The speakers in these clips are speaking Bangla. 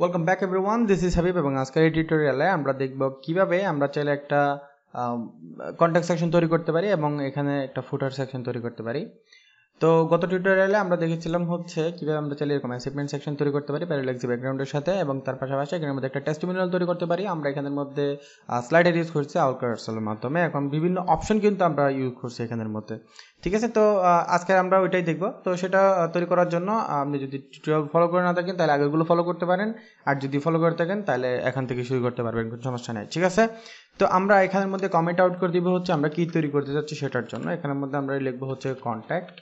welcome back everyone this is Habib এবং আজকের এই টিউটোরিয়ালে আমরা দেখব কিভাবে আমরা চাইলে একটা কন্ট্যাক্ট সেকশন তৈরি করতে পারি এবং এখানে একটা ফুটার সেকশন তৈরি করতে পারি তো গত টিউটোরিয়ালে আমরা দেখেছিলাম হচ্ছে কিভাবে আমরা চাইলে এরকম অ্যাসিপমেন্ট সেকশন তৈরি করতে পারি প্যারালেক্সি ব্যাকগ্রাউন্ডের সাথে এবং তার পাশাপাশি এখানের মধ্যে একটা টেস্টিমিনাল তৈরি করতে পারি আমরা এখানের মধ্যে স্লাইডার ইউজ করছি আউটকার্সের মাধ্যমে এখন বিভিন্ন অপশন কিন্তু আমরা ইউজ করছি এখানের মধ্যে ঠিক আছে তো আজকে আমরা ওইটাই দেখব তো সেটা তৈরি করার জন্য আপনি যদি টিউটোরিয়াল ফলো করে না থাকেন তাহলে আগেগুলো ফলো করতে পারেন আর যদি ফলো করে থাকেন তাহলে এখান থেকে শুরু করতে পারবেন কোনো সমস্যা নেই ঠিক আছে তো আমরা এখানের মধ্যে কমেন্ট আউট করে দিব হচ্ছে আমরা কী তৈরি করতে চাচ্ছি সেটার জন্য এখানের মধ্যে আমরা লিখবো হচ্ছে কন্ট্যাক্ট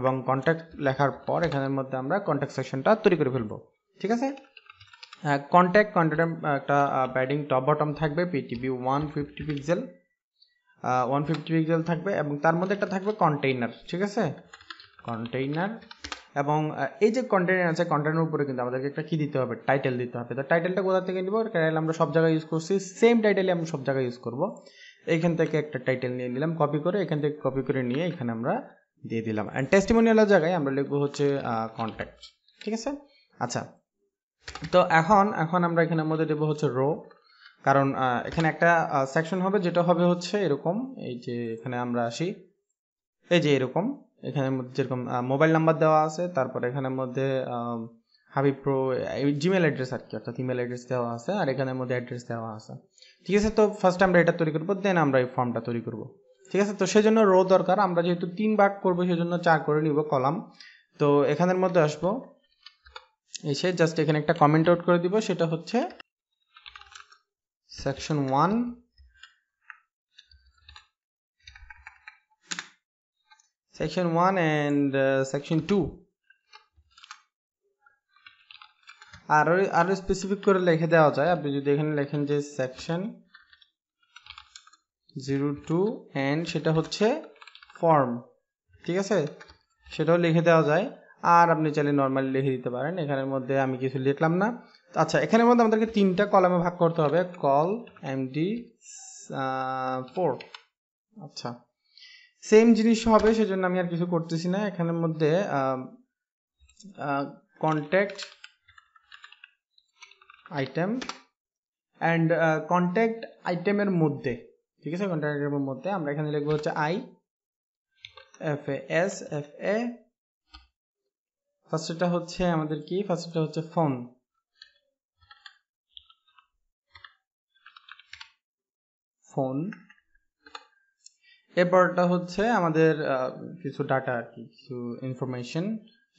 এবং কন্ট্যাক্ট লেখার পর এখানের মধ্যে আমরা কন্ট্যাক্ট সেকশনটা তৈরি করে ফেলবো ঠিক আছে কন্ট্যাক্ট কন্ট্যাক্ট একটা ব্যাডিং টপ বটম থাকবে PTP one fifty pixel one fifty pixel থাকবে এবং তার মধ্যে একটা থাকবে কন্টেইনার ঠিক আছে কন্টেইনার এবং এই যে কন্টেনার আছে কন্টেনার উপরে কিন্তু আমাদেরকে একটা কী দিতে হবে টাইটেল দিতে হবে তো টাইটেলটা কোথা থেকে নিব টাইটেল আমরা সব জায়গায় ইউজ করছি সেম টাইটেলই আমরা সব জায়গায় ইউজ করবো এখান থেকে একটা টাইটেল নিয়ে নিলাম কপি করে এখান থেকে কপি করে নিয়ে এখানে আমরা দিয়ে দিলাম অ্যান্ড টেস্টিমোনিয়ালের জায়গায় আমরা লিখবো হচ্ছে কন্ট্যাক্ট ঠিক আছে আচ্ছা তো এখন এখন আমরা এখানে মধ্যে দেবো হচ্ছে রো কারণ এখানে একটা সেকশন হবে যেটা হবে হচ্ছে এরকম এই যে এখানে আমরা আসি এই যে এরকম এখানের মধ্যে যেরকম মোবাইল নাম্বার দেওয়া আছে তারপর এখানের মধ্যে হাবিব প্রো জিমেল অ্যাড্রেস আর কি অর্থাৎ ইমেল অ্যাড্রেস দেওয়া আছে আর এখানের মধ্যে অ্যাড্রেস দেওয়া আছে ঠিক আছে তো ফার্স্ট আমরা এটা তৈরি করবো দেন আমরা এই ফর্মটা তৈরি করবো ঠিক আছে তো সেজন্য রো দরকার আমরা যেহেতু তিন ভাগ করবো সেজন্য চার করে নিব কলাম তো এখানের মধ্যে আসবো এসে জাস্ট এখানে একটা কমেন্ট আউট করে দিব সেটা হচ্ছে section one section one and section two আরো আরো স্পেসিফিক করে লিখে দেওয়া যায় আপনি যদি এখানে লেখেন যে সেকশন জিরো টু অ্যান্ড সেটা হচ্ছে ফর্ম ঠিক আছে সেটাও লিখে দেওয়া যায় আর আপনি চাইলে নর্মালি লিখে দিতে পারেন এখানের মধ্যে আমি কিছু লিখলাম না আচ্ছা এখানের মধ্যে আমাদেরকে তিনটা কলামে ভাগ করতে হবে কল এমডি ফোর আচ্ছা সেম জিনিস হবে সেজন্য আমি আর কিছু করতেছি না এখানের মধ্যে কন্ট্যাক্ট আইটেম অ্যান্ড কন্ট্যাক্ট আইটেমের মধ্যে ঠিক আছে কন্টেনারের মধ্যে আমরা এখানে লিখবো হচ্ছে I F A S F A ফার্স্টটা হচ্ছে আমাদের কি ফার্স্টটা হচ্ছে ফোন ফোন এরপরটা হচ্ছে আমাদের কিছু ডাটা আর কি কিছু ইনফরমেশন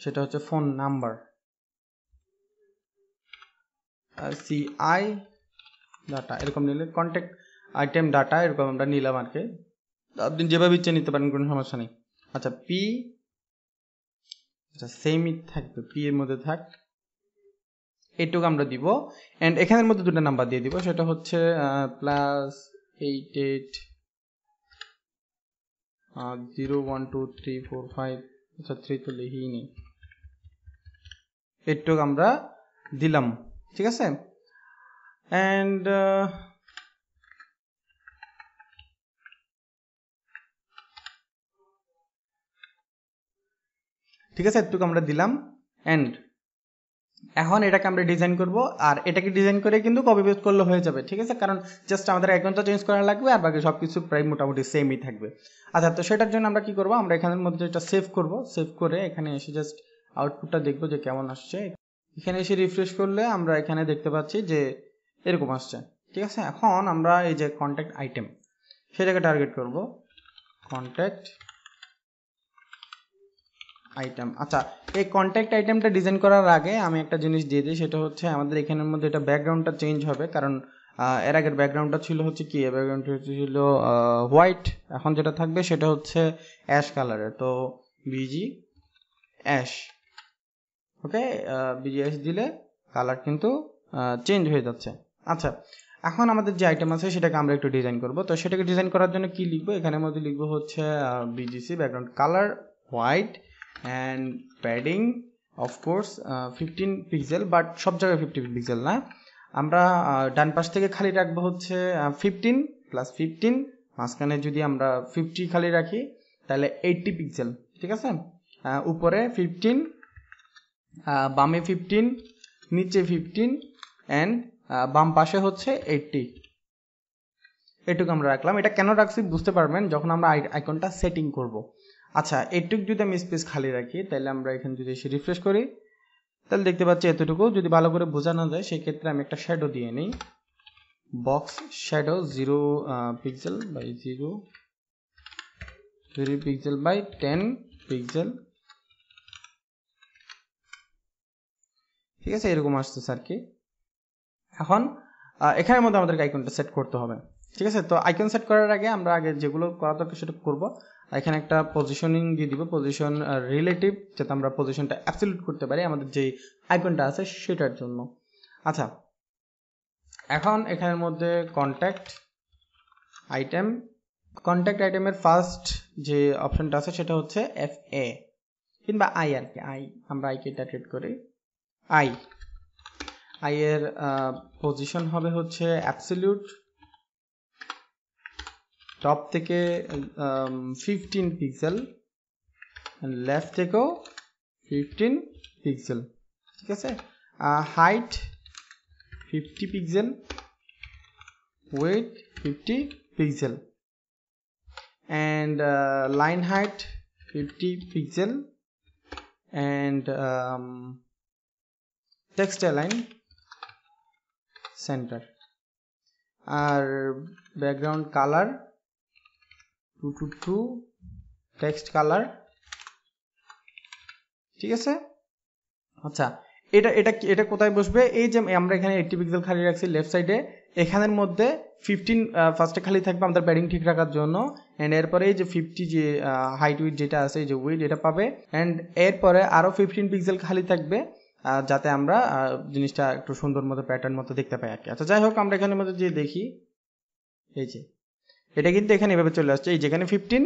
সেটা হচ্ছে phone number C I data এরকম নিলে কন্ট্যাক্ট আইটেম ডাটা এরকম আমরা নিলাম আর কি আপনি যেভাবে ইচ্ছে নিতে পারেন কোনো সমস্যা নেই আচ্ছা পি আচ্ছা সেমই থাকবে পি এর মধ্যে থাক এটুকু আমরা দিব অ্যান্ড এখানের মধ্যে দুটো নাম্বার দিয়ে দিব সেটা হচ্ছে plus eight eight zero one two three four five আচ্ছা থ্রি তো লিখেই নেই এটুক আমরা দিলাম ঠিক আছে অ্যান্ড ঠিক আছে এটুকু আমরা দিলাম অ্যান্ড এখন এটাকে আমরা ডিজাইন করব আর এটাকে ডিজাইন করে কিন্তু কপি পেস্ট করলে হয়ে যাবে ঠিক আছে কারণ জাস্ট আমাদের একঘন্টা চেঞ্জ করা লাগবে আর বাকি সব কিছু প্রায় মোটামুটি সেমই থাকবে আচ্ছা তো সেটার জন্য আমরা কি করব আমরা এখানের মধ্যে এটা সেভ করব সেভ করে এখানে এসে জাস্ট আউটপুটটা দেখব যে কেমন আসছে এখানে এসে রিফ্রেশ করলে আমরা এখানে দেখতে পাচ্ছি যে এরকম আসছে ঠিক আছে এখন আমরা এই যে কন্ট্যাক্ট আইটেম সেটাকে টার্গেট করব কন্ট্যাক্ট আইটেম আচ্ছা এই কন্ট্যাক্ট আইটেমটা ডিজাইন করার আগে আমি একটা জিনিস দিয়ে দিই সেটা হচ্ছে আমাদের এখানের মধ্যে এটা ব্যাকগ্রাউন্ডটা চেঞ্জ হবে কারণ এর আগের ব্যাকগ্রাউন্ডটা ছিল হচ্ছে কি ব্যাকগ্রাউন্ডটা ছিল হোয়াইট এখন যেটা থাকবে সেটা হচ্ছে অ্যাশ কালারের তো BG ash okay BG ash দিলে কালার কিন্তু চেঞ্জ হয়ে যাচ্ছে আচ্ছা এখন আমাদের যে আইটেম আছে সেটাকে আমরা একটু ডিজাইন করব তো সেটাকে ডিজাইন করার জন্য কি লিখবো এখানের মধ্যে লিখবো হচ্ছে BGC background colour white and padding of course fifteen pixel but সব জায়গায় ফিফটি পিক্সেল না আমরা ডান পাশ থেকে খালি রাখবো হচ্ছে ফিফটিন প্লাস ফিফটিন মাঝখানে যদি আমরা ফিফটি খালি রাখি তাহলে এইটটি পিক্সেল ঠিক আছে উপরে ফিফটিন বামে ফিফটিন নিচে ফিফটিন অ্যান্ড বাম পাশে হচ্ছে এইটটি এটুকু আমরা রাখলাম এটা কেন রাখছি বুঝতে পারবেন যখন আমরা আইকনটা সেটিং করবো আচ্ছা এটুকু যদি আমি স্পেস খালি রাখি তাহলে আমরা এখানে যদি এসে রিফ্রেশ করি তাহলে দেখতে পাচ্ছি এতটুকু যদি ভালো করে বোঝানো যায় সেক্ষেত্রে আমি একটা শ্যাডো দিয়ে নিই box shadow zero pixel by zero three pixel by ten pixel ঠিক আছে এরকম আসতেছে আর কি এখন এখানের মধ্যে আমাদেরকে আইকনটা সেট করতে হবে ঠিক আছে তো আইকন সেট করার আগে আমরা আগে যেগুলো করা দরকার সেটা করবো এখানে একটা পজিশনিং দিয়ে দিব পজিশন রিলেটিভ যাতে আমরা পজিশনটা অ্যাবসলিউট করতে পারি আমাদের যেই আইকনটা আছে সেটার জন্য আচ্ছা এখন এখানের মধ্যে কন্ট্যাক্ট আইটেম কন্ট্যাক্ট আইটেমের ফার্স্ট যে অপশনটা আছে সেটা হচ্ছে এফ এ কিংবা আই আর কি আই আমরা আইকে এটা ট্রিট করি আই আই এর পজিশন হবে হচ্ছে অ্যাবসলিউট টপ থেকে ফিফটিন পিক্সেল লেফট থেকেও ফিফটিন পিক্সেল ঠিক আছে height fifty pixel weight fifty pixel and uh, line height 50 pixel and um, text align center our background color two two two text colour ঠিক আছে আচ্ছা এটা এটা এটা কোথায় বসবে এই যে আমরা এখানে এইটটি পিক্সেল খালি রাখছি লেফট সাইডে এখানের মধ্যে ফিফটিন ফার্স্টে খালি থাকবে আমাদের ব্যাডিং ঠিক রাখার জন্য অ্যান্ড এরপরে এই যে ফিফটি যে হাইট উইট যেটা আছে এই যে উইট এটা পাবে অ্যান্ড এরপরে আরও ফিফটিন পিক্সেল খালি থাকবে যাতে আমরা জিনিসটা একটু সুন্দর মতো প্যাটার্ন মতো দেখতে পাই আর কি আচ্ছা যাই হোক আমরা এখানের মধ্যে যে দেখি এই যে এটা কিন্তু এখানে এভাবে চলে আসছে এই যেখানে ফিফটিন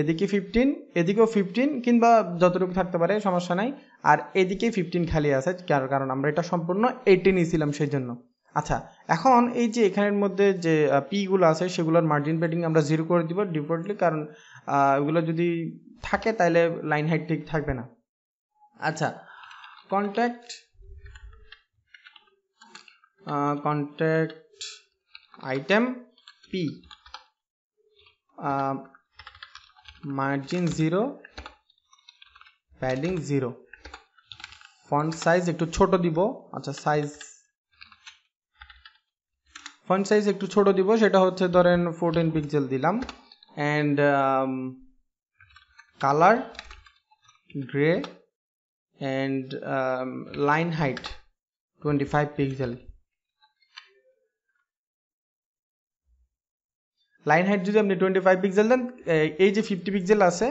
এদিকে ফিফটিন এদিকেও ফিফটিন কিংবা যতটুকু থাকতে পারে সমস্যা নাই আর এদিকে ফিফটিন খালি আছে কারণ আমরা এটা সম্পূর্ণ এইটি নিয়েছিলাম সেই জন্য আচ্ছা এখন এই যে এখানের মধ্যে যে পিগুলো আছে সেগুলোর মার্জিন পেডিং আমরা জিরো করে দিব ডিফল্টলি কারণ ওগুলো যদি থাকে তাহলে লাইন হাইট ঠিক থাকবে না আচ্ছা contact contact item P margin zero padding zero font size একটু ছোট দিব আচ্ছা সাইজ ফন্ট সাইজ একটু ছোট দিব সেটা হচ্ছে ধরেন ফোরটিন পিক্সেল দিলাম and colour grey and line height twenty five pixel line height যদি আপনি টোয়েন্টি ফাইভ পিক্সেল দেন এই যে ফিফটি পিক্সেল আছে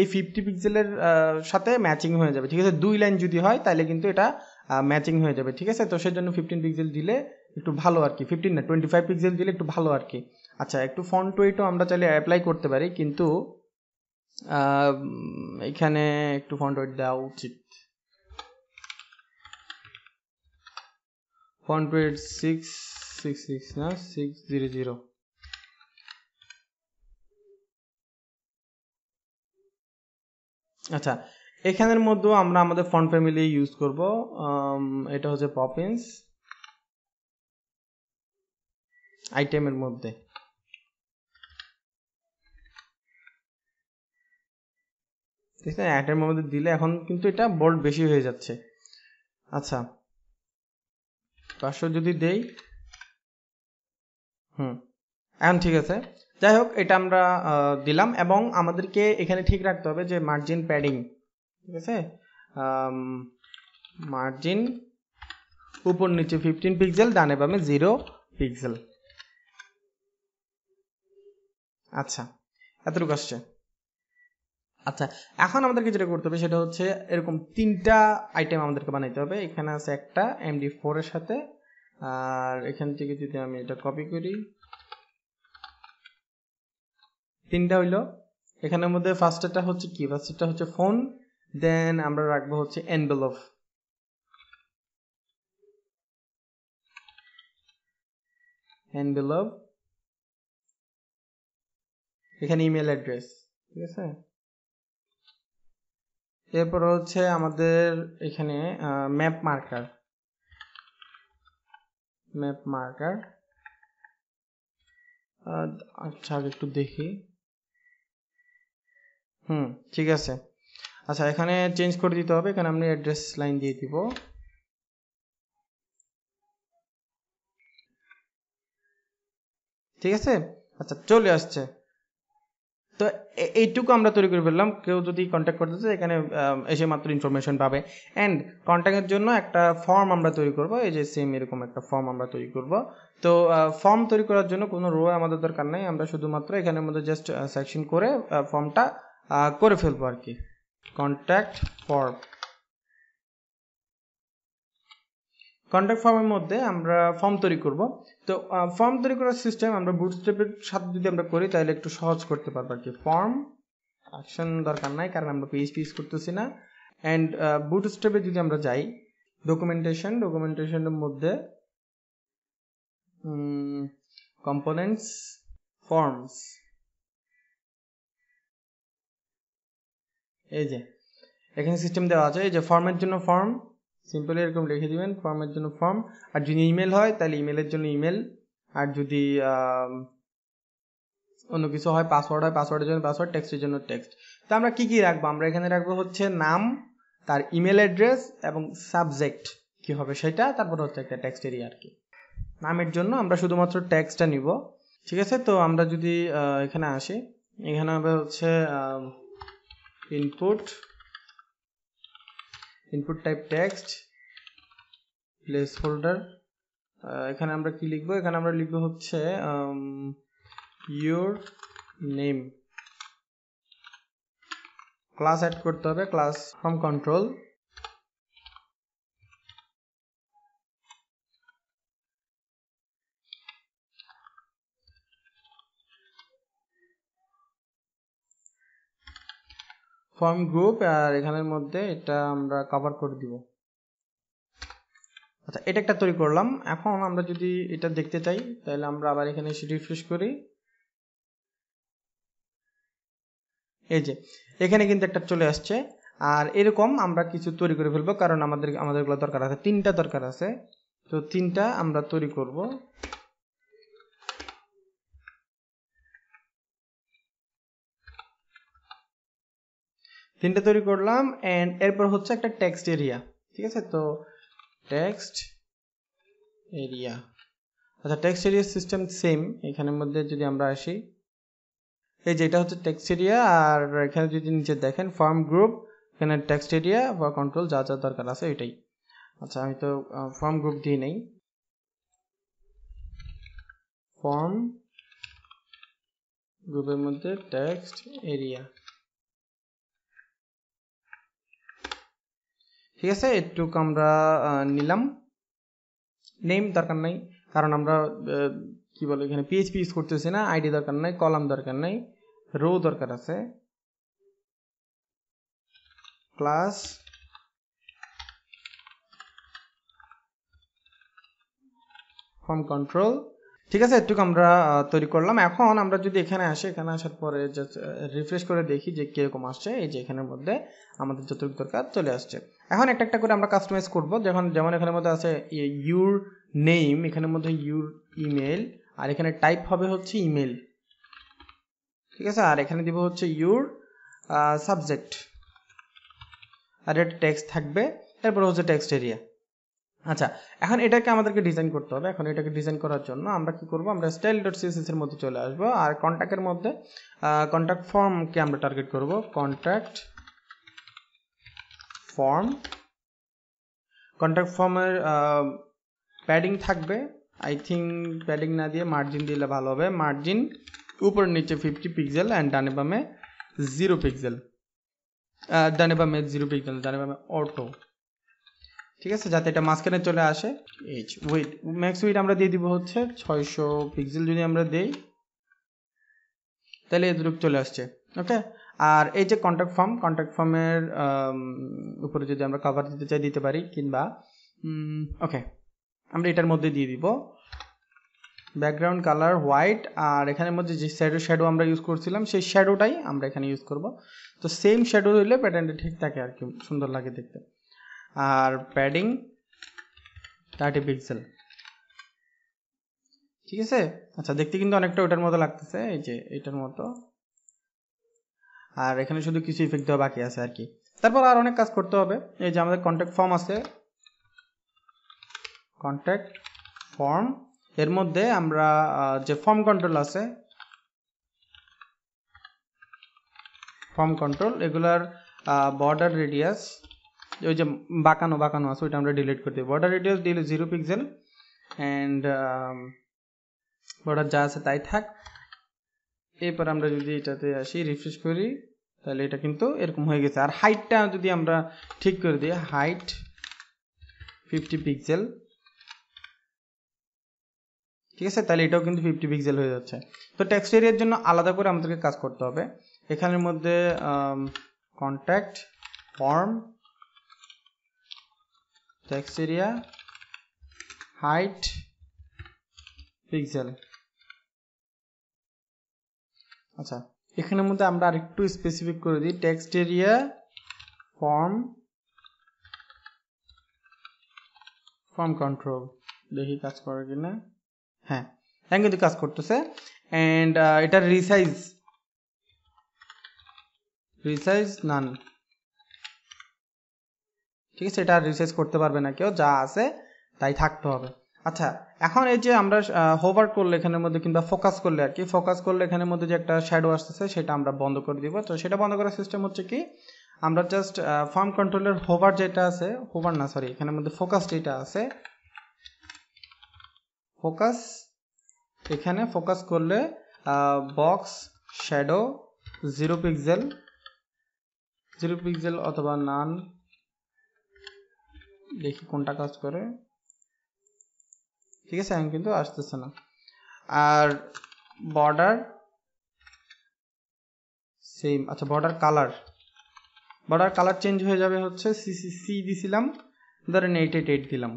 এই ফিফটি পিক্সেলের সাথে ম্যাচিং হয়ে যাবে ঠিক আছে দুই লাইন যদি হয় তাহলে কিন্তু এটা ম্যাচিং হয়ে যাবে ঠিক আছে তো জন্য ফিফটিন পিক্সেল দিলে একটু ভালো আর কি ফিফটিন না টোয়েন্টি ফাইভ পিক্সেল দিলে একটু ভালো আর কি আচ্ছা একটু ফন্ট ওয়েটও আমরা চাইলে অ্যাপ্লাই করতে পারি কিন্তু এখানে একটু ফন্ট ওয়েট দেওয়া উচিত font weight six six six না সিক্স জিরো জিরো আচ্ছা এখানের মধ্যেও আমরা আমাদের ফন্ট ফ্যামিলি ইউজ করব এটা হচ্ছে পপিন্স আইটেমের মধ্যে দেখছেন আইটেমের মধ্যে দিলে এখন কিন্তু এটা বোল্ড বেশি হয়ে যাচ্ছে আচ্ছা পাঁচশো যদি দেই হুম এখন ঠিক আছে যাই হোক এটা আমরা দিলাম এবং আমাদেরকে এখানে ঠিক রাখতে হবে যে মার্জিন প্যাডিং ঠিক আছে মার্জিন উপর নিচে ফিফটিন পিক্সেল ডানে বামে জিরো পিক্সেল আচ্ছা এতটুকু আসছে আচ্ছা এখন আমাদেরকে যেটা করতে হবে সেটা হচ্ছে এরকম তিনটা আইটেম আমাদেরকে বানাইতে হবে এখানে আছে একটা এমডি ফোরের সাথে আর এখান থেকে যদি আমি এটা কপি করি তিনটা হইলো এখানের মধ্যে ফার্স্টটা হচ্ছে কি ফার্স্টটা হচ্ছে ফোন দেন আমরা রাখবো হচ্ছে এনভেলপ এনভেলপ এখানে ইমেল অ্যাড্রেস ঠিক আছে এরপর হচ্ছে আমাদের এখানে ম্যাপ মার্কার ম্যাপ মার্কার আচ্ছা একটু দেখি হুম ঠিক আছে আচ্ছা এখানে চেঞ্জ করে দিতে হবে এখানে আমি অ্যাড্রেস লাইন দিয়ে দিব ঠিক আছে আচ্ছা চলে আসছে তো এইটুকু আমরা তৈরি করে ফেললাম কেউ যদি কন্ট্যাক্ট করতে চায় এখানে এসে মাত্র ইনফরমেশন পাবে অ্যান্ড কন্ট্যাক্টের জন্য একটা ফর্ম আমরা তৈরি করব এই যে সেম এরকম একটা ফর্ম আমরা তৈরি করব তো ফর্ম তৈরি করার জন্য কোনো রো আমাদের দরকার নাই আমরা শুধুমাত্র এখানের মধ্যে জাস্ট সেকশন করে ফর্মটা করে ফেলবো আর কি কন্ট্যাক্ট ফর্ম কন্ট্যাক্ট ফর্মের মধ্যে আমরা ফর্ম তৈরি করব তো ফর্ম তৈরি করার সিস্টেম আমরা বুটস্টেপের সাথে যদি আমরা করি তাহলে একটু সহজ করতে পারবো আর কি ফর্ম অ্যাকশন দরকার নাই কারণ আমরা পিএইচপি ইউজ করতেছি না অ্যান্ড বুটস্টেপে যদি আমরা যাই ডকুমেন্টেশন ডকুমেন্টেশনের মধ্যে কম্পোনেন্টস ফর্মস এই যে এখানে সিস্টেম দেওয়া আছে এই যে ফর্মের জন্য ফর্ম সিম্পলি এরকম লিখে দিবেন ফর্মের জন্য ফর্ম আর যদি ইমেল হয় তাহলে ইমেলের জন্য ইমেল আর যদি অন্য কিছু হয় পাসওয়ার্ড হয় পাসওয়ার্ডের জন্য পাসওয়ার্ড টেক্সটের জন্য টেক্সট তো আমরা কি কি রাখবো আমরা এখানে রাখবো হচ্ছে নাম তার ইমেল অ্যাড্রেস এবং সাবজেক্ট কি হবে সেটা তারপর হচ্ছে একটা টেক্সট আর কি নামের জন্য আমরা শুধুমাত্র টেক্সটটা নিব ঠিক আছে তো আমরা যদি এখানে আসি এখানে হবে হচ্ছে input input type text placeholder এখানে আমরা কি লিখবো এখানে আমরা লিখবো হচ্ছে your name class add করতে হবে class from control form group আর এখানের মধ্যে এটা আমরা কভার করে দিব আচ্ছা এটা একটা তৈরি করলাম এখন আমরা যদি এটা দেখতে চাই তাহলে আমরা আবার এখানে এসে রিফ্রেশ করি এই যে এখানে কিন্তু একটা চলে আসছে আর এরকম আমরা কিছু তৈরি করে ফেলবো কারণ আমাদের আমাদেরগুলো দরকার আছে তিনটা দরকার আছে তো তিনটা আমরা তৈরি করব তিনটা তৈরি করলাম অ্যান্ড এরপর হচ্ছে একটা টেক্সট এরিয়া ঠিক আছে তো টেক্সট এরিয়া আচ্ছা টেক্সট এরিয়া সিস্টেম সেম এখানের মধ্যে যদি আমরা আসি এই যে এটা হচ্ছে টেক্সট এরিয়া আর এখানে যদি নিচে দেখেন ফর্ম গ্রুপ এখানে টেক্সট এরিয়া বা কন্ট্রোল যা যা দরকার আছে এটাই আচ্ছা আমি তো ফর্ম গ্রুপ দিয়ে নেই ফর্ম গ্রুপের মধ্যে টেক্সট এরিয়া ঠিক আছে এটুক আমরা নিলাম নেম দরকার নাই কারণ আমরা কি বলে এখানে পিএইচপি ইউজ করতেছি না আইডি দরকার নাই কলাম দরকার নাই রো দরকার আছে ক্লাস ফর্ম কন্ট্রোল ঠিক আছে একটু আমরা তৈরি করলাম এখন আমরা যদি এখানে আসি এখানে আসার পরে জাস্ট রিফ্রেশ করে দেখি যে কীরকম আসছে এই যে এখানের মধ্যে আমাদের যতটুকু দরকার চলে আসছে এখন একটা একটা করে আমরা কাস্টমাইজ করব যখন যেমন এখানের মধ্যে আছে ইউর ইয়ে, নেম এখানের মধ্যে ইউর ইমেল আর এখানে টাইপ হবে হচ্ছে ইমেল ঠিক আছে আর এখানে দিব হচ্ছে ইউর সাবজেক্ট আর এটা টেক্সট থাকবে তারপরে হচ্ছে টেক্সট এরিয়া আচ্ছা এখন এটাকে আমাদেরকে ডিজাইন করতে হবে এখন এটাকে ডিজাইন করার জন্য আমরা কি করব আমরা স্টাইল ডট সিএসএস এর মধ্যে চলে আসবো আর কন্ট্যাক্টের মধ্যে কন্ট্যাক্ট ফর্মকে আমরা টার্গেট করব কন্ট্যাক্ট ফর্ম কন্ট্রাক্ট ফর্মের প্যাডিং থাকবে আই থিঙ্ক প্যাডিং না দিয়ে মার্জিন দিলে ভালো হবে মার্জিন উপর নিচে ফিফটি পিক্সেল অ্যান্ড ডানে বামে জিরো পিক্সেল ডানে বামে জিরো পিক্সেল ডানে বামে অটো ঠিক আছে যাতে এটা মাঝখানে চলে আসে এইচ উইট ম্যাক্স উইট আমরা দিয়ে দিব হচ্ছে ছয়শো পিক্সেল যদি আমরা দেই তাহলে এতটুকু চলে আসছে ওকে আর এই যে কন্ট্যাক্ট ফর্ম কন্ট্যাক্ট ফর্মের উপরে যদি আমরা কভার দিতে চাই দিতে পারি কিংবা ওকে আমরা এটার মধ্যে দিয়ে দিব ব্যাকগ্রাউন্ড কালার হোয়াইট আর এখানের মধ্যে যে শ্যাডো শ্যাডো আমরা ইউজ করছিলাম সেই শ্যাডোটাই আমরা এখানে ইউজ করব তো সেম শ্যাডো হইলে প্যাটার্নটা ঠিক থাকে আর কি সুন্দর লাগে দেখতে আর প্যাডিং থার্টি পিক্সেল ঠিক আছে আচ্ছা দেখতে কিন্তু অনেকটা ওটার মতো লাগতেছে এই যে এটার মতো আর এখানে শুধু কিছু ইফেক্ট দেওয়া বাকি আছে আর কি তারপর আর অনেক কাজ করতে হবে এই যে আমাদের কন্ট্যাক্ট ফর্ম আছে কন্ট্যাক্ট ফর্ম এর মধ্যে আমরা যে ফর্ম কন্ট্রোল আছে ফর্ম কন্ট্রোল এগুলার বর্ডার রেডিয়াস ওই যে বাঁকানো বাঁকানো আছে ওইটা আমরা ডিলিট করে দিই বর্ডার রেডিয়াস দিলে জিরো পিক্সেল অ্যান্ড বর্ডার যা আছে তাই থাক এরপর আমরা যদি এটাতে আসি রিফ্রেশ করি তাহলে এটা কিন্তু এরকম হয়ে গেছে আর হাইটটা যদি আমরা ঠিক করে দিই হাইট ফিফটি পিক্সেল ঠিক আছে তাহলে এটাও কিন্তু ফিফটি পিক্সেল হয়ে যাচ্ছে তো টেক্সট এরিয়ার জন্য আলাদা করে আমাদেরকে কাজ করতে হবে এখানের মধ্যে contact form text area height pixel আচ্ছা এখানের মধ্যে আমরা আরেকটু স্পেসিফিক করে দিই text area form form control দেখি কাজ করে কিনা হ্যাঁ হ্যাঁ কিন্তু কাজ করতেছে অ্যান্ড এটার রিসাইজ রিসাইজ নান ঠিক আছে এটা রিসাইজ করতে পারবে না কেউ যা আছে তাই থাকতে হবে আচ্ছা এখন এই যে আমরা হোভার করলে এখানের মধ্যে কিংবা ফোকাস করলে আর কি ফোকাস করলে এখানের মধ্যে যে একটা শ্যাডো আসতেছে সেটা আমরা বন্ধ করে দিব তো সেটা বন্ধ করার সিস্টেম হচ্ছে কি আমরা জাস্ট ফার্ম কন্ট্রোলের হোভার যেটা আছে হোভার না সরি এখানের মধ্যে ফোকাস যেটা আছে ফোকাস এখানে ফোকাস করলে box shadow zero pixel zero pixel অথবা নান দেখি কোনটা কাজ করে ঠিক আছে এখন কিন্তু আসতেছে না আর বর্ডার সেম আচ্ছা border colour border colour change হয়ে যাবে হচ্ছে সি সি দিছিলাম ধরেন এইট এইট এইট দিলাম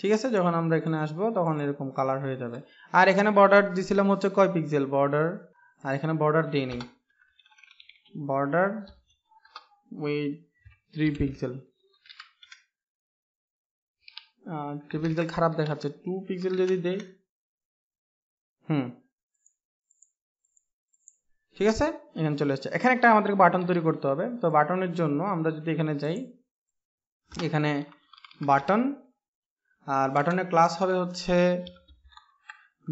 ঠিক আছে যখন আমরা এখানে আসবো তখন এরকম কালার হয়ে যাবে আর এখানে বর্ডার দিছিলাম হচ্ছে কয় পিক্সেল বর্ডার আর এখানে বর্ডার দিইনি বর্ডার ওই থ্রি পিক্সেল টু পিক্সেল খারাপ দেখাচ্ছে টু পিক্সেল যদি দেই হুম ঠিক আছে এখানে চলে আসছে এখানে একটা আমাদেরকে বাটন তৈরি করতে হবে তো বাটনের জন্য আমরা যদি এখানে যাই এখানে বাটন আর বাটনের ক্লাস হবে হচ্ছে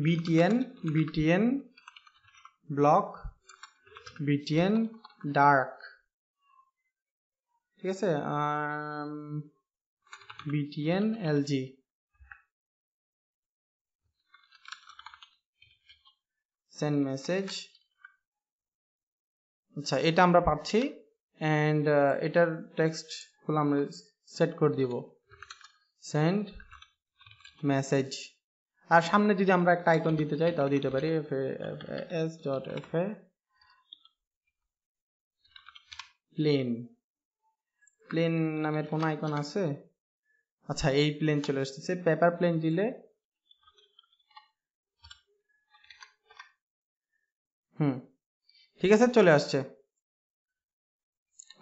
BTN BTN block BTN dark ঠিক আছে btnlg সেন্ড মেসেজ আচ্ছা এটা আমরা পাচ্ছি অ্যান্ড uh, এটার টেক্সটগুলো আমরা সেট করে দিব সেন্ড মেসেজ আর সামনে যদি আমরা একটা আইকন দিতে চাই তাও দিতে পারি F S dot F A plane plane নামের কোনো আইকন আছে আচ্ছা এই প্লেন চলে আসতেছে পেপার প্লেন দিলে হুম ঠিক আছে চলে আসছে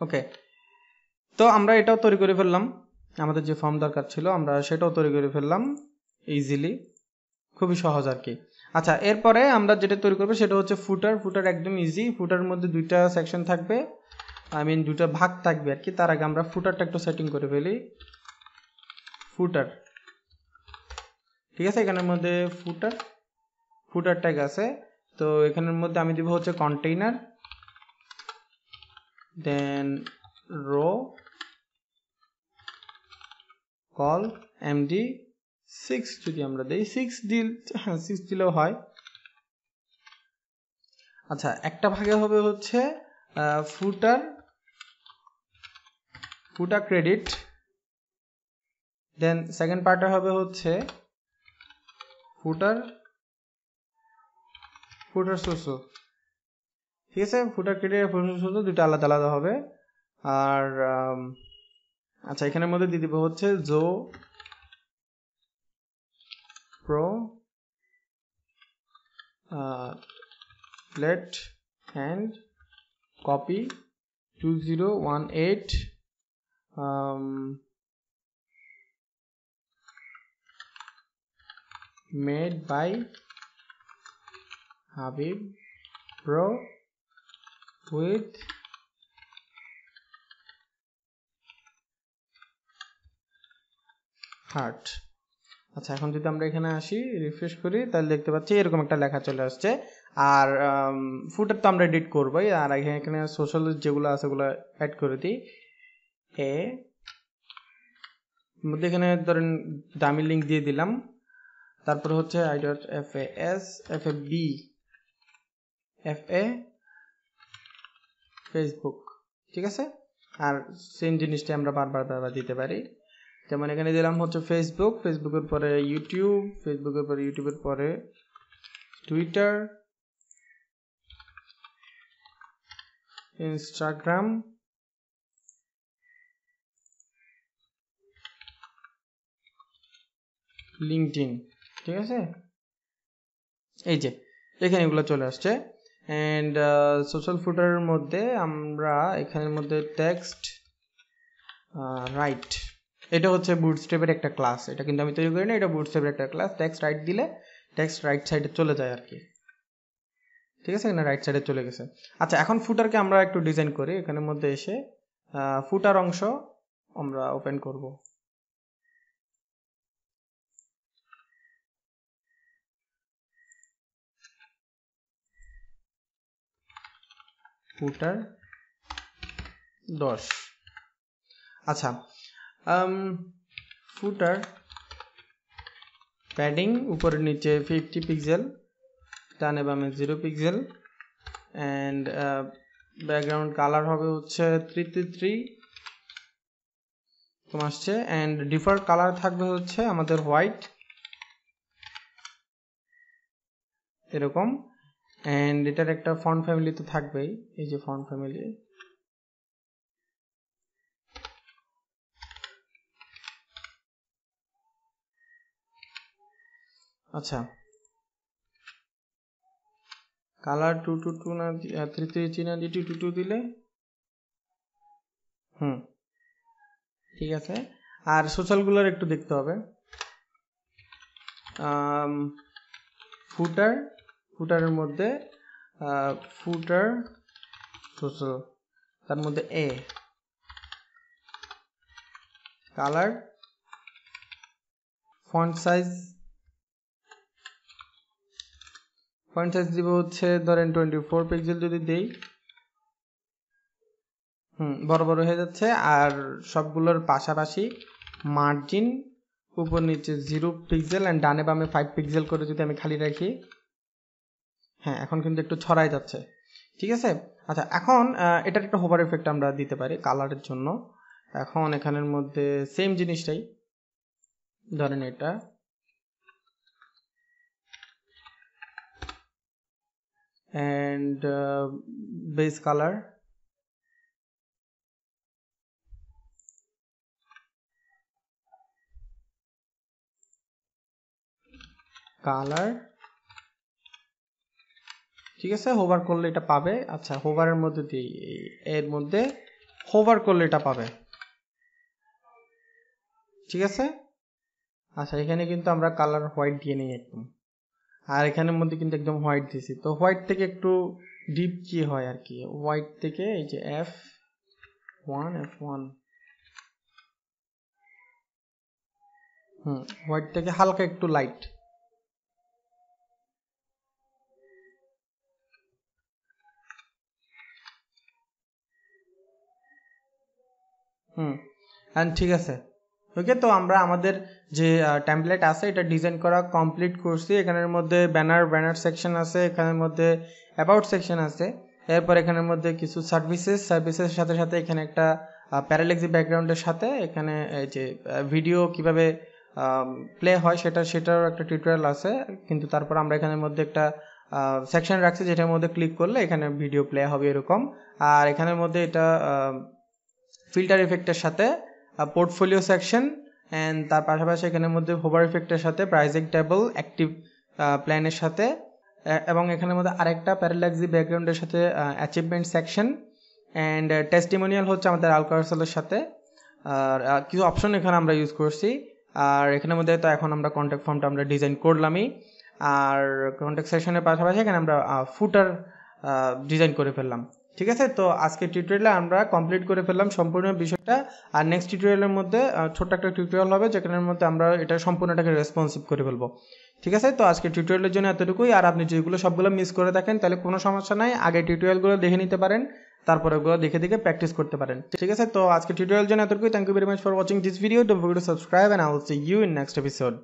ওকে তো আমরা এটাও তৈরি করে ফেললাম আমাদের যে ফর্ম দরকার ছিল আমরা সেটাও তৈরি করে ফেললাম ইজিলি খুবই সহজ আর কি আচ্ছা এরপরে আমরা যেটা তৈরি করবো সেটা হচ্ছে ফুটার ফুটার একদম ইজি ফুটারের মধ্যে দুইটা সেকশন থাকবে আই মিন দুইটা ভাগ থাকবে আর কি তার আগে আমরা ফুটারটা একটু সেটিং করে ফেলি ফুটার ঠিক আছে এখানের মধ্যে ফুটার ফুটার ট্যাগ আছে তো এখানের মধ্যে আমি দিব হচ্ছে container then row col MD six যদি আমরা দিই সিক্স দিল হ্যাঁ সিক্স দিলেও হয় আচ্ছা একটা ভাগে হবে হচ্ছে ফুটার ফুটার ক্রেডিট দেন সেকেন্ড পার্টটা হবে হচ্ছে ফুটার ফুটার শস্য ঠিক আছে ফুটার ক্রিটেরিয়া ফুটার শস্য দুটো আলাদা আলাদা হবে আর আচ্ছা এখানের মধ্যে দিয়ে দিব হচ্ছে জো pro plate hand copy two zero one eight made by Habib Pro with heart আচ্ছা এখন যদি আমরা এখানে আসি রিফ্রেশ করি তাহলে দেখতে পাচ্ছি এরকম একটা লেখা চলে আসছে আর ফুটার তো আমরা এডিট করবই আর এখানে সোশ্যাল যেগুলো আছে ওগুলো অ্যাড করে দিই এ মধ্যে এখানে ধরেন দামি লিঙ্ক দিয়ে দিলাম তারপর হচ্ছে I dot F A S F A B F A Facebook ঠিক আছে আর সেম জিনিসটি আমরা বারবার বারবার দিতে পারি যেমন এখানে দিলাম হচ্ছে ফেসবুক ফেসবুকের পরে ইউটিউব ফেসবুকের পরে ইউটিউবের পরে টুইটার ইনস্টাগ্রাম লিঙ্কডিন ঠিক আছে এই যে এখানে এগুলো চলে আসছে অ্যান্ড সোশ্যাল ফুটারের মধ্যে আমরা এখানের মধ্যে টেক্সট রাইট uh, এটা হচ্ছে বুটস্টেপের একটা ক্লাস এটা কিন্তু আমি তৈরি করি না এটা বুটস্টেপের একটা ক্লাস টেক্সট রাইট দিলে টেক্সট রাইট সাইডে চলে যায় আর কি ঠিক আছে এখানে রাইট সাইডে চলে গেছে আচ্ছা এখন ফুটারকে আমরা একটু ডিজাইন করি এখানের মধ্যে এসে ফুটার uh, অংশ আমরা ওপেন করবো ফুটার দশ আচ্ছা ফুটার প্যাডিং উপরে নিচে ফিফটি পিক্সেল টানে বামে zero pixel and background colour হবে হচ্ছে থ্রিতে থ্রি আসছে অ্যান্ড ডিফার কালার থাকবে হচ্ছে আমাদের হোয়াইট এরকম অ্যান্ড এটার একটা ফন্ট ফ্যামিলি তো থাকবেই এই যে ফন্ট ফ্যামিলি আচ্ছা কালার টু টু টু না থ্রি থ্রি থ্রি না টু টু টু দিলে হুম ঠিক আছে আর সোশ্যালগুলোর একটু দেখতে হবে ফুটার ফুটারের মধ্যে ফুটার সোশ্যাল তার মধ্যে এ colour font size font size দিব হচ্ছে ধরেন টোয়েন্টি ফোর পিক্সেল যদি দেই হুম বড় বড় হয়ে যাচ্ছে আর সবগুলোর পাশাপাশি মার্জিন উপর নিচে জিরো পিক্সেল অ্যান্ড ডানে বামে ফাইভ পিক্সেল করে যদি আমি খালি রাখি হ্যাঁ এখন কিন্তু একটু ছড়াই যাচ্ছে ঠিক আছে আচ্ছা এখন এটার একটা হোভার এফেক্ট আমরা দিতে পারি কালারের জন্য এখন এখানের মধ্যে সেম জিনিসটাই ধরেন এটা অ্যান্ড বেস কালার কালার ঠিক আছে হোভার করলে এটা পাবে আচ্ছা হোভারের মধ্যে দিই এর মধ্যে হোভার করলে এটা পাবে ঠিক আছে আচ্ছা এখানে কিন্তু আমরা কালার হোয়াইট দিয়ে নিই একদম আর এখানের মধ্যে কিন্তু একদম হোয়াইট দিয়েছি তো হোয়াইট থেকে একটু ডিপ কি হয় আর কি হোয়াইট থেকে এই যে F one F one hmm white থেকে হালকা একটু লাইট হুম ঠিক আছে ওকে তো আমরা আমাদের যে ট্যাম্পলেট আছে এটা ডিজাইন করা কমপ্লিট করছি এখানের মধ্যে ব্যানার ব্যানার সেকশন আছে এখানের মধ্যে অ্যাবাউট সেকশন আছে এরপর এখানের মধ্যে কিছু সার্ভিসেস সার্ভিসের সাথে সাথে এখানে একটা প্যারালেক্সি ব্যাকগ্রাউন্ডের সাথে এখানে এই যে ভিডিও কিভাবে প্লে হয় সেটা সেটারও একটা টিউটোরিয়াল আছে কিন্তু তারপর আমরা এখানের মধ্যে একটা সেকশন রাখছি যেটার মধ্যে ক্লিক করলে এখানে ভিডিও প্লে হবে এরকম আর এখানের মধ্যে এটা ফিল্টার ইফেক্টের সাথে পোর্টফোলিও সেকশন অ্যান্ড তার পাশাপাশি এখানের মধ্যে হোভার ইফেক্টের সাথে প্রাইজিং টেবল অ্যাক্টিভ প্ল্যানের সাথে এবং এখানের মধ্যে আরেকটা প্যারালাক্সি ব্যাকগ্রাউন্ডের সাথে অ্যাচিভমেন্ট সেকশন অ্যান্ড টেস্টিমোনিয়াল হচ্ছে আমাদের আলকারসলের সাথে আর কিছু অপশন এখানে আমরা ইউজ করছি আর এখানের মধ্যে তো এখন আমরা কন্ট্যাক্ট ফর্মটা আমরা ডিজাইন করলামই আর কন্ট্যাক্ট সেকশনের পাশাপাশি এখানে আমরা ফুটার ডিজাইন করে ফেললাম ঠিক আছে তো আজকে টিউটোরিয়ালে আমরা কমপ্লিট করে ফেললাম সম্পূর্ণ বিষয়টা আর নেক্সট টিউটোরিয়ালের মধ্যে ছোট্ট একটা টিউটোরিয়াল হবে যেখানের মধ্যে আমরা এটা সম্পূর্ণটাকে রেসপন্সিভ করে ফেলবো ঠিক আছে তো আজকে টিউটোরিয়ালের জন্য এতটুকুই আর আপনি যেগুলো সবগুলো মিস করে থাকেন তাহলে কোনো সমস্যা নাই আগে টিউটোরিয়ালগুলো দেখে নিতে পারেন তারপরে ওগুলো দেখে দেখে প্র্যাকটিস করতে পারেন ঠিক আছে তো আজকে টিউটোরিয়াল জন্য এতটুকুই thank you very much for watching this video don't forget to subscribe and I will see you in next episode